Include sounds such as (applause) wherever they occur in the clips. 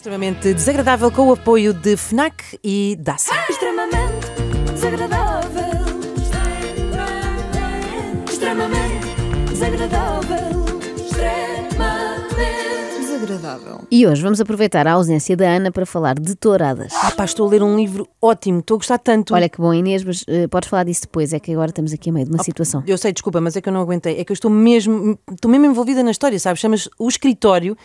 Extremamente desagradável com o apoio de FNAC e DASA. Extremamente desagradável. Extremamente desagradável. Extremamente desagradável. E hoje vamos aproveitar a ausência da Ana para falar de touradas. Ah, pá, estou a ler um livro ótimo, estou a gostar tanto. Olha que bom, Inês, mas eh, podes falar disso depois, é que agora estamos aqui a meio de uma ah, situação. Eu sei, desculpa, mas é que eu não aguentei. É que eu estou mesmo, estou mesmo envolvida na história, sabes? Chamas o escritório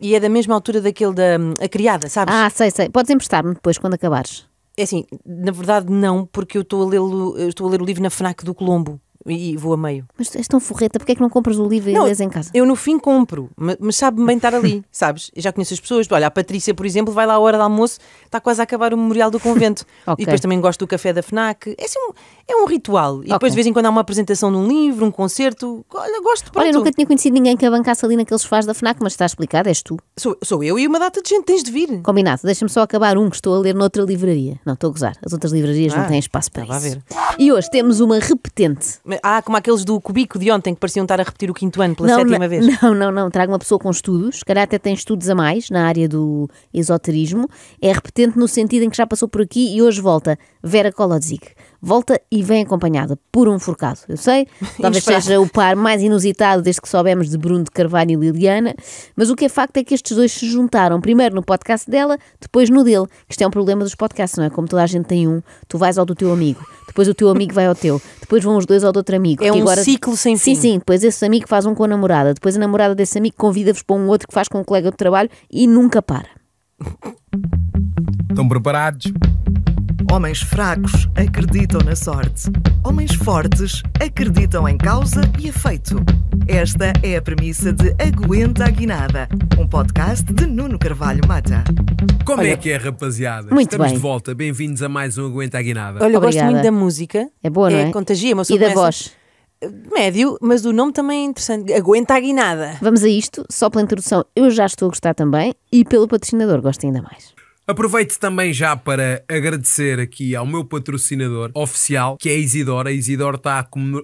e é da mesma altura daquele da hum, a criada, sabes? Ah, sei, sei. Podes emprestar-me depois quando acabares. É assim, na verdade não, porque eu estou a lê-lo, estou a ler o livro na FNAC do Colombo e vou a meio. Mas tu és tão forreta, porque é que não compras o livro e lês em casa? Eu no fim compro, mas sabe bem estar ali, (laughs) sabes? Eu já conheço as pessoas. Olha, a Patrícia, por exemplo, vai lá à hora do almoço, está quase a acabar o memorial do convento. (laughs) okay. E depois também gosto do café da FNAC. É, assim, um, é um ritual. E okay. depois de vez em quando há uma apresentação de um livro, um concerto. Olha, gosto. Pronto. Olha, nunca tinha conhecido ninguém que abancasse ali naqueles faz da FNAC, mas está explicado, és tu. Sou, sou eu e uma data de gente, tens de vir. Combinado, deixa-me só acabar um que estou a ler noutra livraria. Não, estou a gozar. As outras livrarias ah, não têm espaço para isso. E hoje temos uma repetente. Mas ah, como aqueles do cubico de ontem que pareciam estar a repetir o quinto ano pela não, sétima não, vez. (laughs) Não, não, não. Trago uma pessoa com estudos, se calhar até tem estudos a mais na área do esoterismo. É repetente no sentido em que já passou por aqui e hoje volta. Vera Kolodzik volta e vem acompanhada por um forcado. Eu sei, (laughs) talvez seja o par mais inusitado desde que soubemos de Bruno de Carvalho e Liliana, mas o que é facto é que estes dois se juntaram, primeiro no podcast dela, depois no dele. Isto é um problema dos podcasts, não é? Como toda a gente tem um, tu vais ao do teu amigo, depois o teu amigo vai ao teu, depois vão os dois ao do outro amigo. É um agora... ciclo sem fim. Sim, sim, depois esse amigo faz um com a namorada, depois a namorada desse amigo convida-vos para um outro que faz com um colega de trabalho e nunca para. Estão preparados? Homens fracos acreditam na sorte. Homens fortes acreditam em causa e efeito. Esta é a premissa de Aguenta a Guinada, um podcast de Nuno Carvalho Mata. Como Olha, é que é, rapaziada? Muito Estamos bem. de volta. Bem-vindos a mais um Aguenta a Guinada. Olha, eu gosto muito da música. É boa, não é? é? Contagia, mas E da voz. Eh, médio, mas o nome também é interessante. Aguenta a guinada. Vamos a isto, só pela introdução eu já estou a gostar também e pelo patrocinador gosto ainda mais. Aproveito também já para agradecer aqui ao meu patrocinador oficial, que é a Isidora. A Isidora está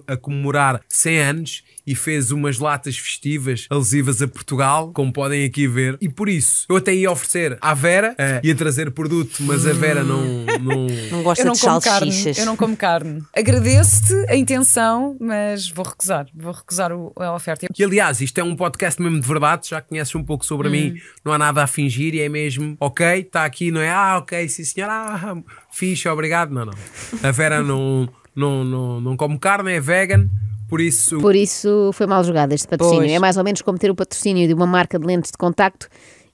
a comemorar 100 anos e fez umas latas festivas alusivas a Portugal, como podem aqui ver. E por isso, eu até ia oferecer à Vera, uh, ia trazer produto, mas a Vera não. Não, não gosta não de salsichas. eu não como carne. Agradeço-te a intenção, mas vou recusar. Vou recusar o, a oferta. E aliás, isto é um podcast mesmo de verdade, já conheces um pouco sobre hum. mim, não há nada a fingir e é mesmo, ok, está aqui, não é, ah, ok, sim senhora, ah, fixe, obrigado. Não, não. A Vera não, não, não, não come carne, é vegan. Por isso... Por isso foi mal jogado este patrocínio. Pois. É mais ou menos como ter o patrocínio de uma marca de lentes de contacto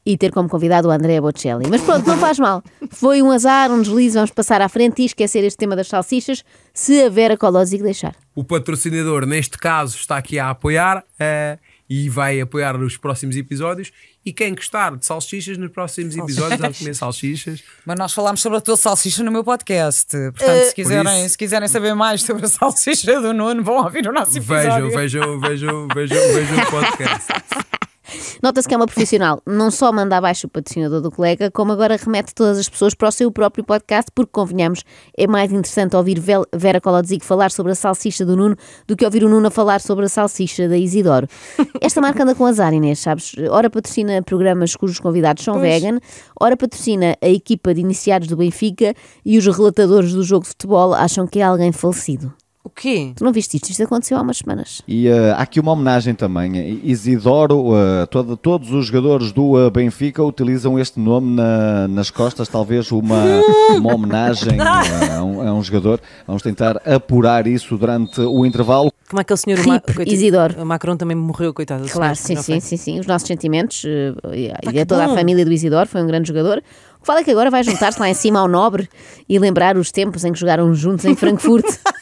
e ter como convidado o André Bocelli. Mas pronto, não faz mal. Foi um azar, um deslize, vamos passar à frente e esquecer este tema das salsichas, se a Vera Colosic deixar. O patrocinador, neste caso, está aqui a apoiar. Eh, e vai apoiar os próximos episódios. E quem gostar de salsichas, nos próximos episódios vai comer salsichas. Mas nós falámos sobre a tua salsicha no meu podcast. Portanto, uh, se, eh, quiserem, se quiserem saber mais sobre a (laughs) salsicha do Nuno, vão ouvir o nosso episódio. Vejam, vejam, vejam, vejam, vejam o podcast. (laughs) Nota-se que é uma profissional, não só manda abaixo o patrocinador do colega, como agora remete todas as pessoas para o seu próprio podcast, porque convenhamos, é mais interessante ouvir Vera Coladzic falar sobre a salsicha do Nuno do que ouvir o Nuno a falar sobre a salsicha da Isidoro. (laughs) Esta marca anda com azar, Inês, sabes? Ora patrocina programas cujos convidados são pois. vegan, ora patrocina a equipa de iniciados do Benfica e os relatadores do jogo de futebol acham que é alguém falecido quê? Tu não viste isto? Isto aconteceu há umas semanas. E uh, há aqui uma homenagem também. Isidoro, uh, todo, todos os jogadores do uh, Benfica utilizam este nome na, nas costas, talvez uma, (laughs) uma homenagem a um, a, um, jogador. Vamos tentar apurar isso durante o intervalo. Como é aquele senhor Rip, Ma Isidoro. Macron também morreu, coitado. Claro, sim, sim, sim, sim. Os nossos sentimentos Pá, e a toda bom. a família do Isidoro, foi um grande jogador. O que fala é que agora vai juntar-se lá em cima ao Nobre e lembrar os tempos em que jogaram juntos em Frankfurt. (laughs)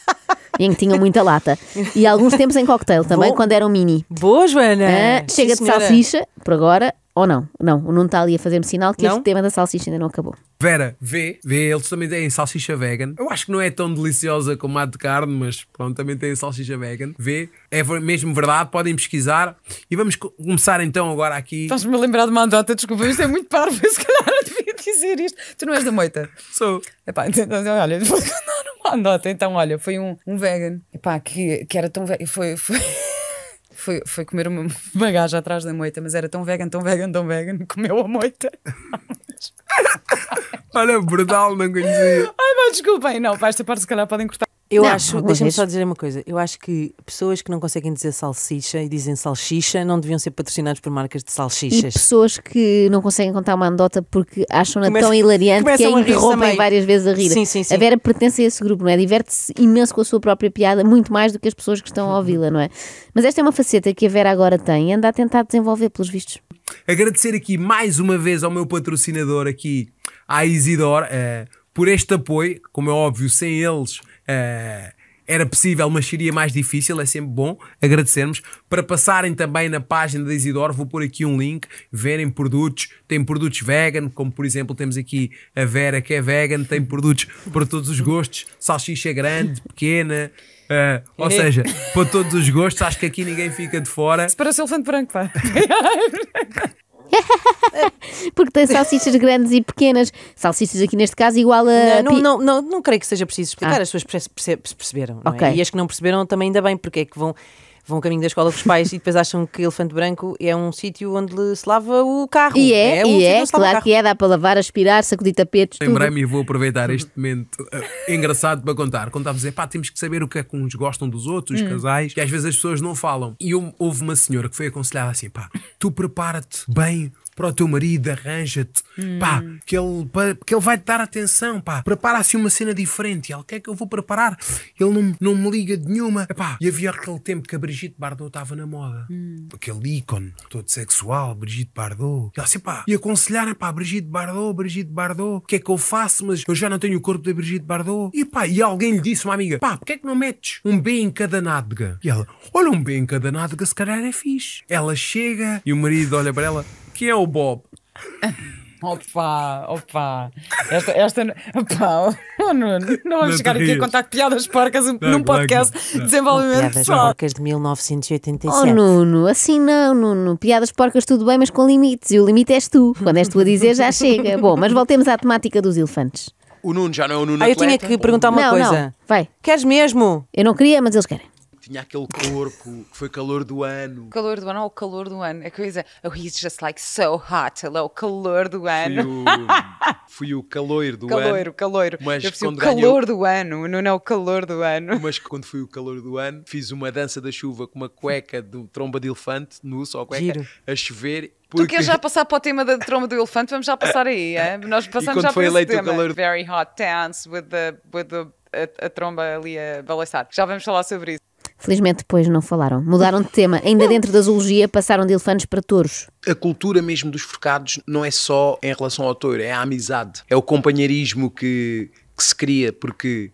em que tinham muita lata. E alguns tempos em cocktail também, Boa. quando eram mini. Boa, Joana! Ah, chega de senhora. salsicha, por agora, ou não? Não, o Nuno está ali a fazer-me sinal que não? este tema da salsicha ainda não acabou. Vera, vê, vê, eles também têm salsicha vegan. Eu acho que não é tão deliciosa como a de carne, mas pronto, também têm salsicha vegan. Vê, é mesmo verdade, podem pesquisar. E vamos começar então agora aqui. Estás-me a lembrar de uma andota, desculpa, isto é muito parvo, (laughs) se calhar eu devia dizer isto. Tu não és da moita? Sou. Epá, então, olha, (laughs) não. (laughs) Anota, então, olha, foi um, um vegan. Epá, que, que era tão vegan. Foi. foi... (laughs) Foi, foi comer uma, uma gaja atrás da moita, mas era tão vegan, tão vegan, tão vegan, comeu a moita. (laughs) Olha, brutal, não conhecia. Ai, mas desculpem, não, para esta parte se calhar podem cortar. Eu não, acho, deixa-me só dizer uma coisa. Eu acho que pessoas que não conseguem dizer salsicha e dizem salsicha não deviam ser patrocinados por marcas de salsichas. E pessoas que não conseguem contar uma anedota porque acham-na tão hilariante que é a interrompem várias vezes a rir. Sim, sim, sim. A Vera pertence a esse grupo, não é? Diverte-se imenso com a sua própria piada, muito mais do que as pessoas que estão a ouvi-la, não é? Mas esta é uma faceta que a Vera agora tem e anda a tentar desenvolver, pelos vistos. Agradecer aqui mais uma vez ao meu patrocinador aqui, à Isidor, uh, eh, por este apoio. Como é óbvio, sem eles Uh, era possível, mas seria mais difícil. É sempre bom agradecermos. Para passarem também na página da Isidoro, vou pôr aqui um link, verem produtos. Tem produtos vegan, como por exemplo temos aqui a Vera, que é vegan, tem produtos para todos os gostos, salsicha grande, pequena. Uh, ou seja, para todos os gostos, acho que aqui ninguém fica de fora. Se parece elefante branco, pá. (laughs) (laughs) Porque tem salsichas grandes e pequenas. Salsichas aqui neste caso igual a. Não, não, não, não, creio que seja preciso explicar, ah. as pessoas perceberam. É? E as que não perceberam também ainda bem, porque é que vão vão caminho da escola com os pais e depois acham que Elefante Branco é um sítio onde se lava o carro. E é, é um e é, claro que é, dá para lavar, aspirar, sacudir tapetes. Lembrei-me e vou aproveitar este momento eh, engraçado para contar. contava a dizer pá, temos que saber o que é que uns gostam dos outros, os hum. casais, que às vezes as pessoas não falam. E houve uma senhora que foi aconselhada assim, pá, tu prepara-te bem para o teu marido, arranja-te, hum. pá, que ele, que ele vai te dar atenção, pá, prepara se assim uma cena diferente. Ele, o que é que eu vou preparar? Ele não, não me liga de nenhuma. Epá, e havia aquele tempo que a Brigitte Bardot estava na moda, hum. aquele ícone todo sexual, Brigitte Bardot. E, assim, pá, e aconselhar, pá, Brigitte Bardot, Brigitte Bardot, o que é que eu faço? Mas eu já não tenho o corpo da Brigitte Bardot. E pá, e alguém lhe disse, uma amiga, pá, porquê é que não metes um B em cada nádega? E ela, olha, um B em cada nádega se calhar é fixe. Ela chega e o marido olha para ela. Quem é o Bob? Opa, opa, esta, esta opa, oh, Nuno, não vamos não chegar aqui a contar piadas porcas não, num podcast não, de desenvolvimento pessoal. Piadas porcas de 1987. Oh Nuno, assim não, Nuno, piadas porcas tudo bem, mas com limites, e o limite és tu, quando és tu a dizer já chega. Bom, mas voltemos à temática dos elefantes. O Nuno já não é o Nuno Ah, eu atleta. tinha que perguntar uma coisa. Vai. Queres mesmo? Eu não queria, mas eles querem tinha aquele corpo que foi calor do ano. Calor do ano ou calor do ano? É a coisa, oh, he's just like so hot, hello, é calor do ano. (laughs) Fui o, o calor do caloiro, ano. Caloiro, mas o calor ganhou, do ano, não é o calor do ano. Mas quando fui o calor do ano, fiz uma dança da chuva com uma cueca de tromba de elefante, nu, só cueca, Giro. a chover porque... Tu queres já passar para o tema da tromba do elefante? Vamos já passar aí, é? (laughs) Nós passamos já para esse tema. Calor... Very hot dance with the, with the, a, a tromba ali a balançar. Já vamos falar sobre isso. Felizmente depois não falaram. Mudaram de tema. Ainda dentro da zoologia passaram de elefantes para touros. A cultura mesmo dos forcados não é só em relação ao touro, é a amizade. É o companheirismo que, que se cria, porque...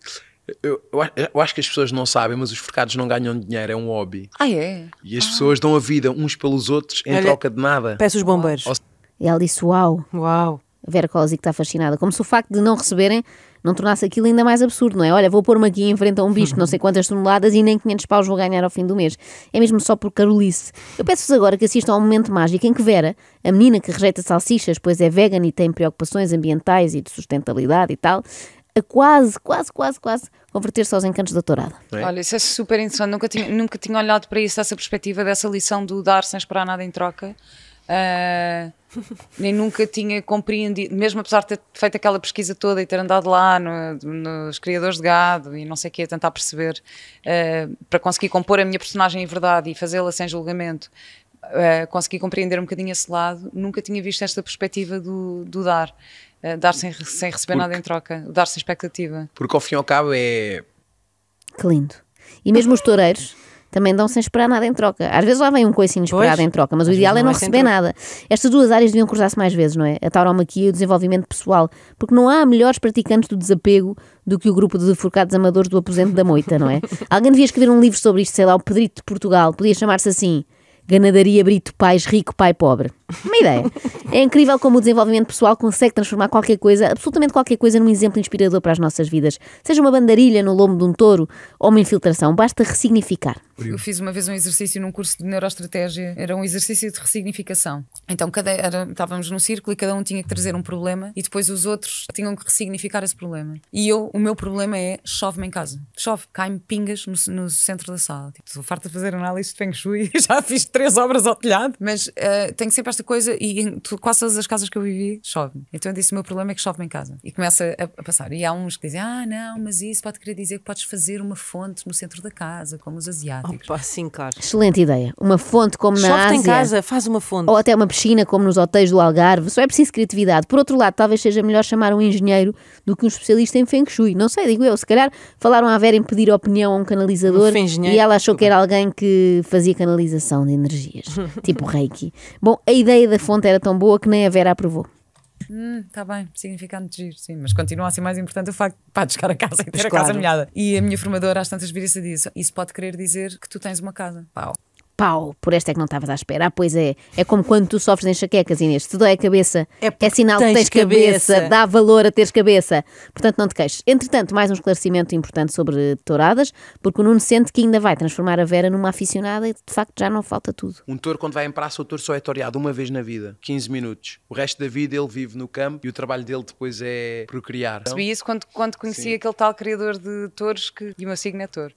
Eu, eu, acho que as pessoas não sabem, mas os forcados não ganham dinheiro, é um hobby. Ah, é? E as ah. pessoas dão a vida uns pelos outros em Olha, troca de nada. Peço os bombeiros. E ela é disse: Uau! Uau! A Vera Cosi que está fascinada. Como se o facto de não receberem não tornasse aquilo ainda mais absurdo, não é? Olha, vou pôr-me aqui em frente a um bicho de não sei quantas toneladas e nem 500 paus vou ganhar ao fim do mês. É mesmo só por carolice. Eu peço-vos agora que assistam a um momento mágico em que Vera, a menina que rejeita salsichas, pois é vegan e tem preocupações ambientais e de sustentabilidade e tal, a quase, quase, quase, quase converter-se aos encantos da tourada. É? Olha, isso é super interessante, nunca tinha, nunca tinha olhado para isso, essa perspectiva dessa lição do dar sem esperar nada em troca. Uh, nem nunca tinha compreendido, mesmo apesar de ter feito aquela pesquisa toda e ter andado lá no, nos criadores de gado e não sei o que, a tentar perceber uh, para conseguir compor a minha personagem em verdade e fazê-la sem julgamento, uh, consegui compreender um bocadinho esse lado. Nunca tinha visto esta perspectiva do, do dar, dar sem, sem receber porque, nada em troca, dar sem expectativa. Porque ao fim e ao cabo é. Que lindo. E mesmo os toureiros também dão sem esperar nada em troca. Às vezes lá vem um coice inesperado pois, em troca, mas o ideal é não é receber nada. Estas duas áreas deviam cruzar-se mais vezes, não é? A tauromaquia e o desenvolvimento pessoal, porque não há melhores praticantes do desapego do que o grupo de furcados amadores do aposento da moita, não é? (laughs) Alguém devia escrever um livro sobre isto, sei lá, o Pedrito de Portugal, podia chamar-se assim Ganadaria Brito Pais Rico Pai Pobre. Uma ideia. É incrível como o desenvolvimento pessoal consegue transformar qualquer coisa, absolutamente qualquer coisa, num exemplo inspirador para as nossas vidas. Seja uma bandarilha no lombo de um touro ou uma infiltração, basta ressignificar. Eu fiz uma vez um exercício num curso de neuroestratégia, era um exercício de ressignificação. Então cada, era, estávamos num círculo e cada um tinha que trazer um problema e depois os outros tinham que ressignificar esse problema. E eu, o meu problema é chove-me em casa. Chove, cai-me pingas no, no, centro da sala. Tipo, estou farta de fazer análise de Feng Shui, (laughs) já fiz três obras ao telhado, mas uh, tenho sempre esta coisa e em quase todas as casas que eu vivi chove. Então eu disse: o meu problema é que chove em casa. E começa a, a, passar. E há uns que dizem: ah, não, mas isso pode querer dizer que podes fazer uma fonte no centro da casa, como os asiáticos. Opa, sim, claro. Excelente ideia. Uma fonte como na chove Ásia. em casa, faz uma fonte. Ou até uma piscina, como nos hotéis do Algarve. Só é preciso criatividade. Por outro lado, talvez seja melhor chamar um engenheiro do que um especialista em Feng Shui. Não sei, digo eu. Se calhar falaram à Vera em pedir opinião a um canalizador e ela achou que era alguém que fazia canalização de energias, (laughs) tipo Reiki. Bom, a ideia ideia da fonte era tão boa que nem a Vera aprovou. Está hum, tá bem, significado de giro, sim, mas continua a ser mais importante o facto pá, de chegar a casa e ter pois a claro. casa molhada. E a minha formadora às tantas vira-se Isso pode querer dizer que tu tens uma casa. Pau pau, por esta é que não estavas à espera. Ah, pois é. É como quando tu sofres enxaquecas, Inês. Se dói a cabeça, é, é sinal que tens cabeça. cabeça. dá valor a teres cabeça. Portanto, não te queixes. Entretanto, mais um esclarecimento importante sobre touradas, porque o Nuno sente que ainda vai transformar a Vera numa aficionada e de facto já não falta tudo. Um touro, quando vai em praça, o touro só é toreado uma vez na vida, 15 minutos. O resto da vida ele vive no campo e o trabalho dele depois é procriar. Então... Percebi isso quando, quando conheci Sim. aquele tal criador de touros que. E o meu signo é touro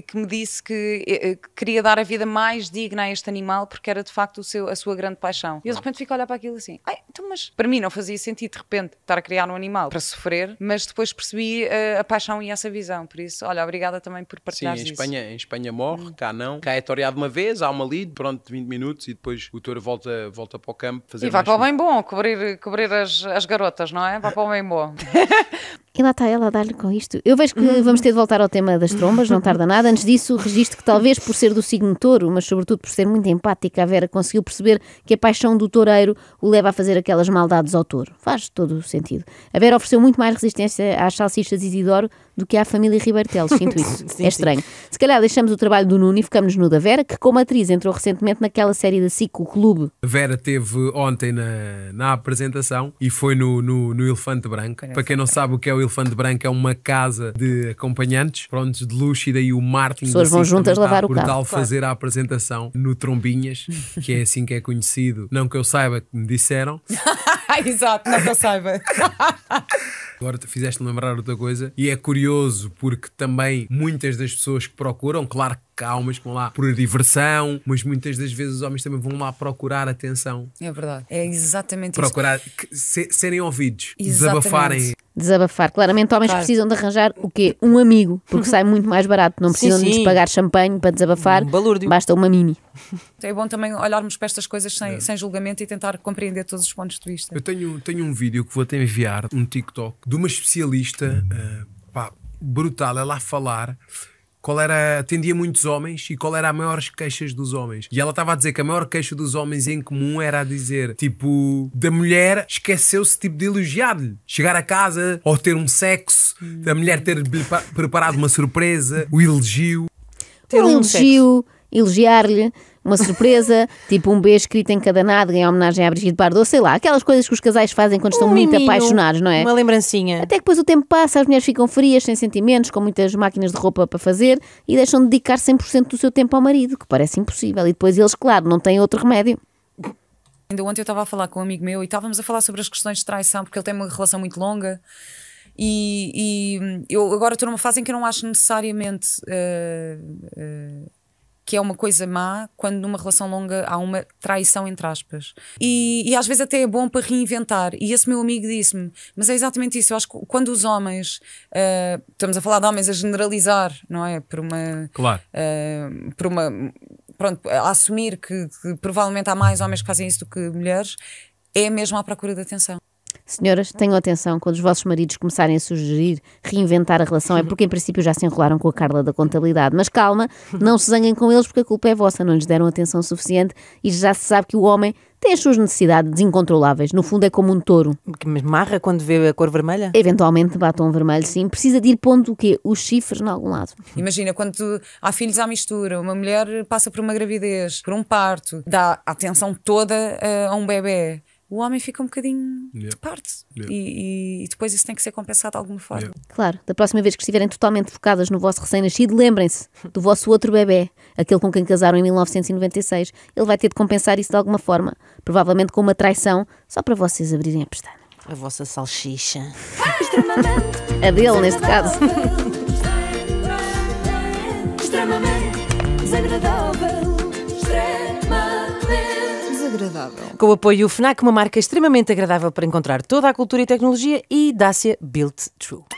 que me disse eh, eh, que queria dar a vida mais digna a este animal porque era de facto seu, a sua grande paixão. E eu de repente fico a olhar para aquilo assim, ai, então, mas para mim não fazia sentido de repente estar a criar um animal para sofrer, mas depois percebi uh, a paixão e essa visão. Por isso, olha, obrigada também por partilhar Sim, em Espanha, isso. em Espanha morre, uhum. cá não. Cá é toreado uma vez, há uma lead, pronto, 20 minutos e depois o touro volta, volta para o campo. Fazer e vai para o bem bom, cobrir, cobrir as, as garotas, não é? Vai para o bem bom. (laughs) E lá está ela a dar-lhe com isto. Eu vejo que uhum. vamos ter de voltar ao tema das trombas, não tarda nada. Antes disso, registro que talvez por ser do signo touro, mas sobretudo por ser muito empática, a Vera conseguiu perceber que a paixão do toureiro o leva a fazer aquelas maldades ao touro. Faz todo o sentido. A Vera ofereceu muito mais resistência às salsichas Isidoro do que à família Ribeiro Sinto isso. (laughs) sim, é estranho. Sim. Se calhar deixamos o trabalho do Nuno e ficamos no da Vera, que como atriz entrou recentemente naquela série da SIC, o Clube. Vera teve ontem na, na apresentação e foi no, no, no Elefante Branco. Para quem não sabe o que é o Elefante Branco, é uma casa de acompanhantes, prontos de luxo e daí o Martin. As pessoas vão juntas lavar o carro. tal claro. fazer a apresentação no Trombinhas, que é assim que é conhecido. Não que eu saiba, que me disseram. (laughs) Exato, não que eu saiba. Agora fizeste lembrar outra coisa e é curioso curioso porque também muitas das pessoas que procuram, claro que há homens que vão lá por diversão, mas muitas das vezes os homens também vão lá procurar atenção. É verdade, é exatamente procurar, isso. Procurar se, serem ouvidos, exatamente. desabafarem desabafar. Claramente, homens claro. precisam de arranjar o quê? Um amigo, porque sai muito mais barato. Não precisam sim, sim. de pagar champanhe para desabafar. Um Basta uma mini. Então, é bom também olharmos para estas coisas sem, é. sem, julgamento e tentar compreender todos os pontos de vista. Eu tenho, tenho um vídeo que vou até enviar, um TikTok, de uma especialista. Uh, pá, brutal ela a falar qual era, atendia muitos homens e qual era a maior queixas dos homens. E ela estava a dizer que a maior queixa dos homens em comum era a dizer, tipo, da mulher esqueceu-se, tipo, de elogiar-lhe. Chegar a casa ou ter um sexo, a mulher ter preparado uma surpresa, o elogio. Ter um elogio, elogiar-lhe uma surpresa, (laughs) tipo um B escrito em cada nada em homenagem à Brigitte Bardot, sei lá, aquelas coisas que os casais fazem quando estão muito apaixonados, não é? Uma lembrancinha. Até que depois o tempo passa, as mulheres ficam frias, sem sentimentos, com muitas máquinas de roupa para fazer e deixam de dedicar 100% do seu tempo ao marido, que parece impossível. E depois eles, claro, não têm outro remédio. Ainda ontem eu estava a falar com um amigo meu e estávamos a falar sobre as questões de traição, porque ele tem uma relação muito longa. E, e eu agora estou numa fase em que eu não acho necessariamente. Uh, uh, que é uma coisa má quando numa relação longa há uma traição entre aspas. E, e às vezes até é bom para reinventar. E esse meu amigo disse-me, mas é exatamente isso. Eu acho que quando os homens, uh, estamos a falar de homens a generalizar, não é? Por uma. Claro. Uh, por uma. Pronto, a assumir que, que provavelmente há mais homens que fazem isso do que mulheres, é mesmo à procura de atenção. Senhoras, tenham atenção quando os vossos maridos começarem a sugerir reinventar a relação, é porque em princípio já se enrolaram com a Carla da contabilidade. Mas calma, não se zanguem com eles porque a culpa é vossa, não lhes deram atenção suficiente e já se sabe que o homem tem as suas necessidades incontroláveis. No fundo, é como um touro. Que me marra quando vê a cor vermelha? Eventualmente, batom vermelho, sim. Precisa de ir pondo o quê? Os chifres em algum lado. Imagina, quando há filhos à mistura, uma mulher passa por uma gravidez, por um parto, dá atenção toda a um bebê o homem fica um bocadinho yeah. de parte. Yeah. E, e, depois isso tem que ser compensado de alguma forma. Yeah. Claro, da próxima vez que estiverem totalmente focadas no vosso recém-nascido, lembrem-se do vosso outro bebê, aquele com quem casaram em 1996. Ele vai ter de compensar isso de alguma forma, provavelmente com uma traição, só para vocês abrirem a pestana. A vossa salsicha. a dele, neste caso. (laughs) Com o apoio FNAC, uma marca extremamente agradável para encontrar toda a cultura e tecnologia, e Dacia Built True.